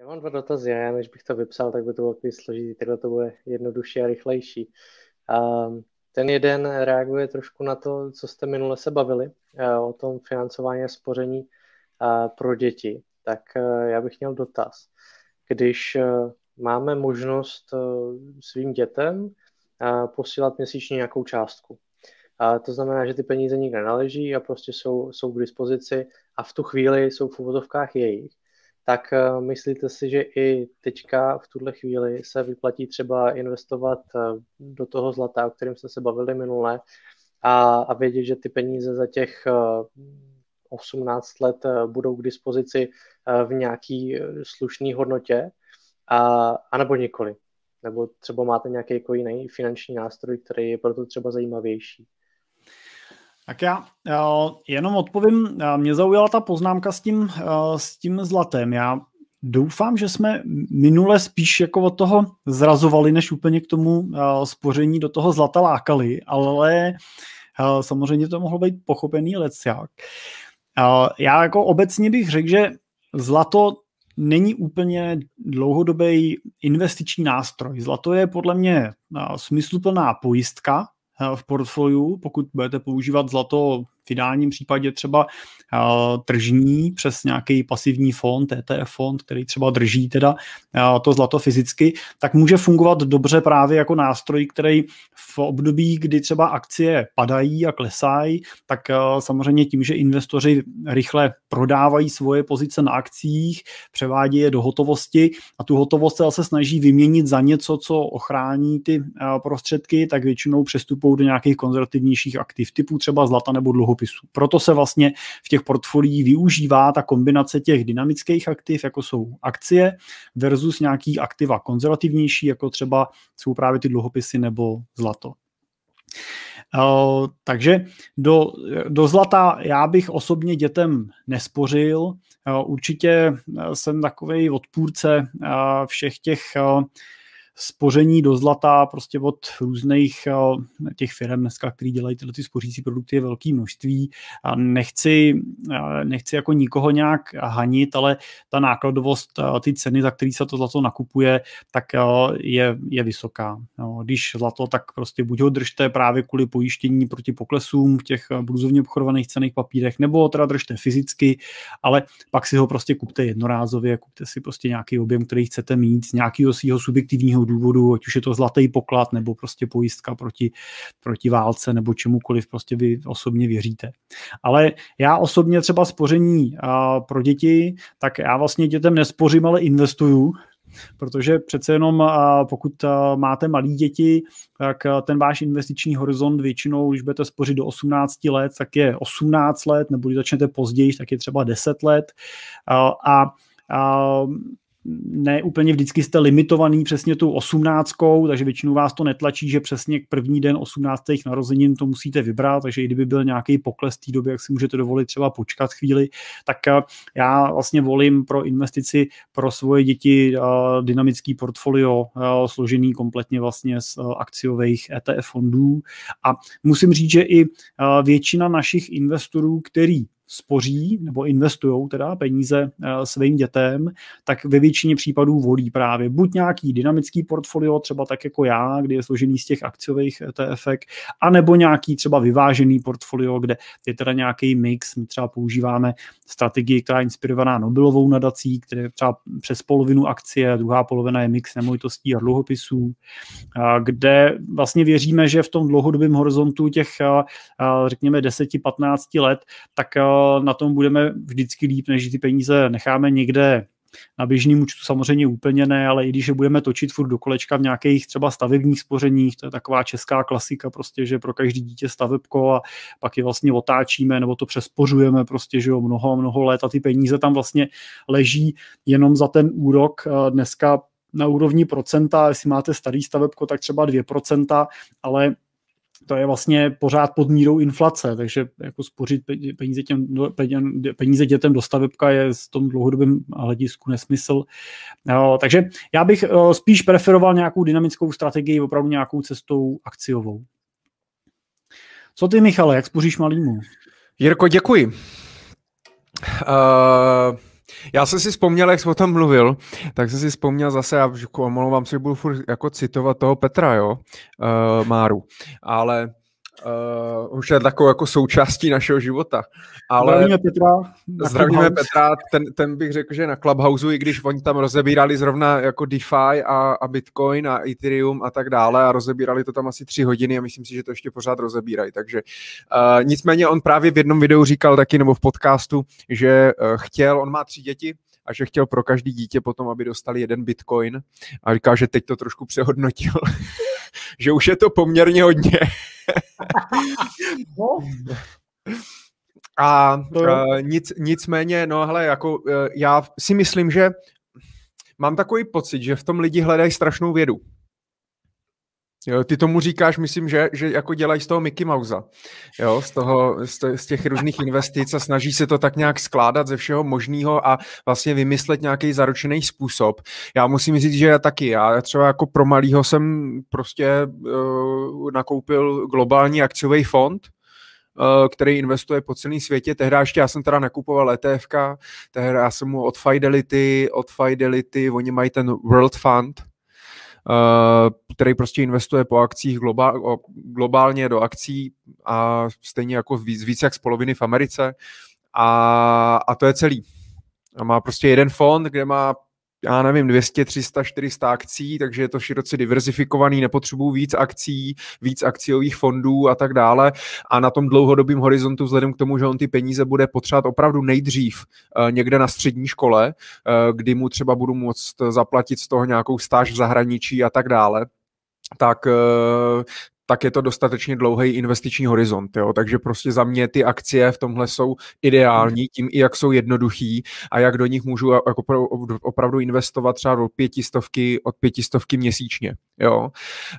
Já mám dva dotazy, já než bych to vypsal, tak by to bylo takový složitý, takhle to bude jednodušší a rychlejší. Um, ten jeden reaguje trošku na to, co jste minule se bavili, e, o tom financování a spoření e, pro děti. Tak e, já bych měl dotaz. Když máme možnost svým dětem posílat měsíčně nějakou částku, to znamená, že ty peníze nikde naleží a prostě jsou, jsou k dispozici a v tu chvíli jsou v úvodovkách jejich, tak eh, myslíte si, že i teďka v tuhle chvíli se vyplatí třeba investovat eh, do toho zlata, o kterém jsme se bavili minule, a, a vědět, že ty peníze za těch 18 eh, let budou k dispozici v nějaký slušné hodnotě, a, a nebo nikoli? Nebo třeba máte nějaký jako jiný finanční nástroj, který je proto třeba zajímavější? Tak já jenom odpovím, mě zaujala ta poznámka s tím, eh, s tím zlatem. Já doufám, že jsme minule spíš jako od toho zrazovali, než úplně k tomu eh, spoření do toho zlata lákali, ale eh, samozřejmě to mohlo být pochopený lecjak. Já jako obecně bych řekl, že zlato není úplně dlouhodobý investiční nástroj. Zlato je podle mě smysluplná pojistka, v portfoliu, pokud budete používat zlato ideálním případě třeba eh, tržní přes nějaký pasivní fond, ETF fond, který třeba drží teda eh, to zlato fyzicky, tak může fungovat dobře právě jako nástroj, který v období, kdy třeba akcie padají a klesají, tak eh, samozřejmě tím, že investoři rychle prodávají svoje pozice na akcích, převádí je do hotovosti a tu hotovost se zase snaží vyměnit za něco, co ochrání ty prostředky, tak většinou přestupují do nějakých konzervativnějších aktiv, typu třeba zlata nebo dluhopisů dluhopisů. Proto se vlastně v těch portfoliích využívá ta kombinace těch dynamických aktiv, jako jsou akcie, versus nějaký aktiva konzervativnější, jako třeba jsou právě ty dluhopisy nebo zlato. Uh, takže do, do zlata já bych osobně dětem nespořil. Uh, určitě eh, jsem takový odpůrce uh, všech těch spoření do zlata prostě od různých eh, těch firm dneska, který dělají tyhle ty spořící produkty, je velké množství. A nechci, eh, nechci jako nikoho nějak hanit, ale ta nákladovost, eh, ty ceny, za který se to zlato nakupuje, tak je, je vysoká. No, když zlato, tak prostě buď ho držte právě kvůli pojištění proti poklesům v těch bruzovně obchodovaných cených papírech, nebo teda držte fyzicky, ale pak si ho prostě kupte jednorázově, kupte si prostě nějaký objem, který chcete mít z nějakého svého subjektivního důvodu, ať už je to zlatý poklad nebo prostě pojistka proti, proti válce nebo čemukoliv prostě vy osobně věříte. Ale já osobně třeba spoření a pro děti, tak já vlastně dětem nespořím, ale investuju, protože přece jenom pokud máte malí děti, tak ten váš investiční horizont většinou, když budete spořit do 18 let, tak je 18 let, nebo když začnete později, tak je třeba 10 let. A, a ne úplně vždycky jste limitovaný přesně tou osmnáctkou, takže většinou vás to netlačí, že přesně k první den osmnáctých narozenin to musíte vybrat, takže i kdyby byl nějaký pokles té doby, jak si můžete dovolit třeba počkat chvíli, tak eh, já vlastně volím pro investici pro svoje děti eh, dynamický portfolio eh, složený kompletně vlastně z akciových ETF fondů a musím říct, že i většina našich investorů, který spoří nebo investují teda peníze eh, svým dětem, tak ve většině případů volí právě buď nějaký dynamický portfolio, třeba tak jako já, kdy je složený z těch akciových ETF, eh, anebo nějaký třeba vyvážený portfolio, kde je teda nějaký mix. My třeba používáme strategii, která je inspirovaná Nobelovou nadací, které je třeba přes polovinu akcie, druhá polovina je mix nemovitostí a dluhopisů, kde vlastně věříme, že v tom dlouhodobém horizontu těch, eh, řekněme, 10-15 let, tak na tom budeme vždycky líp, než ty peníze necháme někde na běžným účtu samozřejmě úplně ne, ale i když je budeme točit furt do kolečka v nějakých třeba stavebních spořeních, to je taková česká klasika prostě, že pro každý dítě stavebko a pak je vlastně otáčíme nebo to přespořujeme prostě, že jo, mnoho, mnoho let a ty peníze tam vlastně leží jenom za ten úrok dneska na úrovni procenta, jestli máte starý stavebko, tak třeba 2%, ale to je vlastně pořád pod mírou inflace, takže jako spořit peníze, těm, peníze dětem do stavebka je z tom dlouhodobém hledisku nesmysl. No, takže já bych eh, spíš preferoval nějakou dynamickou strategii, opravdu nějakou cestou akciovou. Co ty, Michale, jak spoříš malýmu? Jirko, děkuji. Uh... Já jsem si vzpomněl, jak jsi o tom mluvil, tak jsem si vzpomněl zase, já omlouvám se, budu furt jako citovat toho Petra, jo, uh, Máru, ale uh, už je takovou jako součástí našeho života. Ale zdravíme Petra. Zdravíme Petra, ten, ten bych řekl, že na Clubhouse, i když oni tam rozebírali zrovna jako DeFi a, a Bitcoin a Ethereum a tak dále a rozebírali to tam asi tři hodiny a myslím si, že to ještě pořád rozebírají. Takže uh, nicméně on právě v jednom videu říkal taky, nebo v podcastu, že uh, chtěl, on má tři děti, a že chtěl pro každý dítě potom, aby dostali jeden bitcoin a říká, že teď to trošku přehodnotil. že už je to poměrně hodně. No. A uh, nic, nicméně, no hele, jako uh, já si myslím, že mám takový pocit, že v tom lidi hledají strašnou vědu. Jo, ty tomu říkáš, myslím, že, že jako dělají z toho Mickey Mousea, jo, z, toho, z těch různých investic a snaží se to tak nějak skládat ze všeho možného a vlastně vymyslet nějaký zaručený způsob. Já musím říct, že já taky, já třeba jako pro malýho jsem prostě uh, nakoupil globální akciový fond, eh, který investuje po celém světě. Tehdy ještě já jsem teda nakupoval ETFK, tehdy já jsem mu od Fidelity, od Fidelity, oni mají ten World Fund, Eh, který prostě investuje po akcích globálně do akcí a stejně jako víc, víc jak z poloviny v Americe a, a to je celý. A má prostě jeden fond, kde má já nevím, 200, 300, 400 akcí, takže je to široce diverzifikovaný, nepotřebuji víc akcí, víc akciových fondů a tak dále. A na tom dlouhodobém horizontu, vzhledem k tomu, že on ty peníze bude potřebovat opravdu nejdřív eh, někde na střední škole, eh, kdy mu třeba budu moct zaplatit z toho nějakou stáž v zahraničí a tak dále, tak eh, tak je to dostatečně dlouhý investiční horizont. Jo? Takže prostě za mě ty akcie v tomhle jsou ideální, tím i jak jsou jednoduchý a jak do nich můžu opravdu investovat třeba do pětistovky, od pětistovky měsíčně. Jo?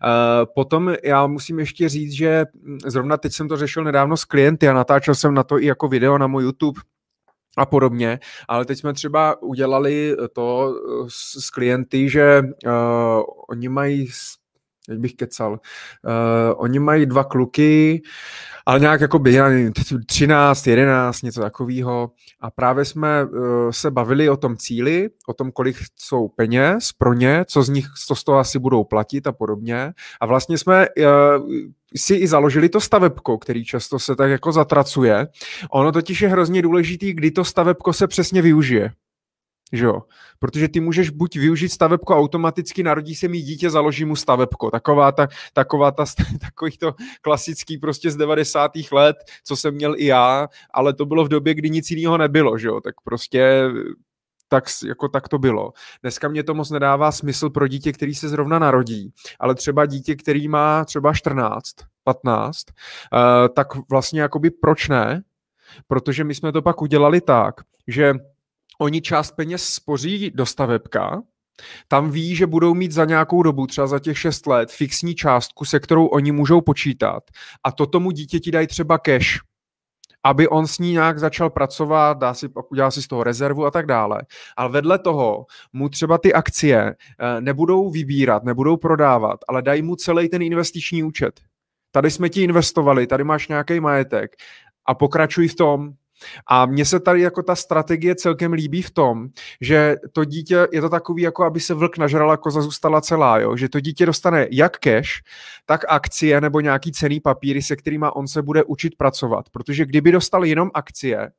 Eh, potom já musím ještě říct, že hm, zrovna teď jsem to řešil nedávno s klienty a natáčel jsem na to i jako video na můj YouTube, a podobně, ale teď jsme třeba udělali to eh, s, s klienty, že uh, oni mají teď bych kecal. Uh, oni mají dva kluky, ale nějak jako by 13, 11, něco takového. A právě jsme uh, se bavili o tom cíli, o tom, kolik jsou peněz pro ně, co z nich, co z toho asi budou platit a podobně. A vlastně jsme uh, si i založili to stavebko, který často se tak jako zatracuje. Ono totiž je hrozně důležitý, kdy to stavebko se přesně využije že jo? Protože ty můžeš buď využít stavebko automaticky, narodí se mi dítě, založí mu stavebko. Taková ta, taková ta, takový to klasický prostě z 90. let, co jsem měl i já, ale to bylo v době, kdy nic jiného nebylo, že jo? Tak prostě tak, jako tak to bylo. Dneska mě to moc nedává smysl pro dítě, který se zrovna narodí, ale třeba dítě, který má třeba 14, 15, eh, tak vlastně jakoby proč ne? Protože my jsme to pak udělali tak, že Oni část peněz spoří do stavebka, tam ví, že budou mít za nějakou dobu, třeba za těch 6 let, fixní částku, se kterou oni můžou počítat. A to tomu dítěti dají třeba cash, aby on s ní nějak začal pracovat, dá si, udělá si z toho rezervu a tak dále. Ale vedle toho mu třeba ty akcie eh, nebudou vybírat, nebudou prodávat, ale dají mu celý ten investiční účet. Tady jsme ti investovali, tady máš nějaký majetek a pokračuj v tom, a mně se tady jako ta strategie celkem líbí v tom, že to dítě je to takový, jako aby se vlk nažrala, koza zůstala celá, jo? že to dítě dostane jak cash, tak akcie nebo nějaký cený papíry, se kterými on se bude učit pracovat. Protože kdyby dostal jenom akcie,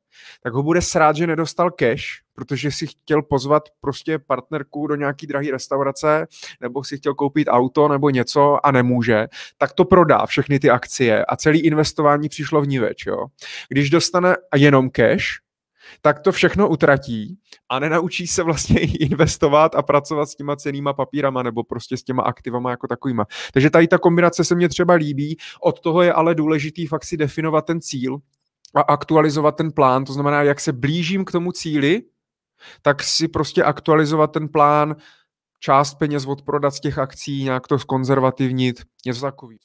tak ho bude srát, že nedostal cash, protože si chtěl pozvat prostě partnerku do nějaký drahé restaurace, nebo si chtěl koupit auto nebo něco a nemůže, tak to prodá všechny ty akcie a celý investování přišlo v ní več, jo. Když dostane jenom cash, tak to všechno utratí a nenaučí se vlastně investovat a pracovat s těma cenýma papírama nebo prostě s těma aktivama jako takovýma. Takže tady ta kombinace se mně třeba líbí, od toho je ale důležitý fakt si definovat ten cíl, a aktualizovat ten plán, to znamená, jak se blížím k tomu cíli, tak si prostě aktualizovat ten plán, část peněz odprodat z těch akcí, nějak to zkonzervativnit, něco takového.